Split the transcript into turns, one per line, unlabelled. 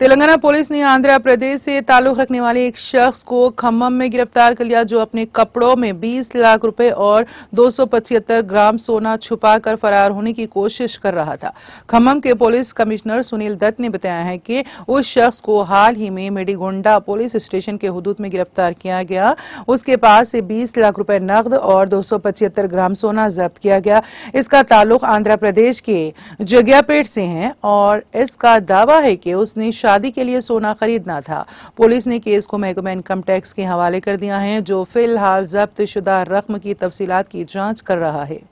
Telangana police ने आंध्र प्रदेश से ताल्लुक रखने वाले एक शख्स को खम्भम में गिरफ्तार कर लिया जो अपने कपड़ों में 20 लाख रुपए और दो ग्राम सोना छुपाकर फरार होने की कोशिश कर रहा था खम्भम के पुलिस कमिश्नर सुनील दत्त ने बताया है कि उस शख्स को हाल ही में मेडीगोंडा पुलिस स्टेशन के हदूद में गिरफ्तार किया गया उसके पास से बीस लाख रूपये नकद और दो ग्राम सोना जब्त किया गया इसका ताल्लुक आंध्र प्रदेश के जगियापेट से है और इसका दावा है कि उसने शादी के लिए सोना खरीदना था पुलिस ने केस को महकमा इनकम टैक्स के हवाले कर दिया है जो फिलहाल जब्त शुदा रकम की तफसीत की जाँच कर रहा है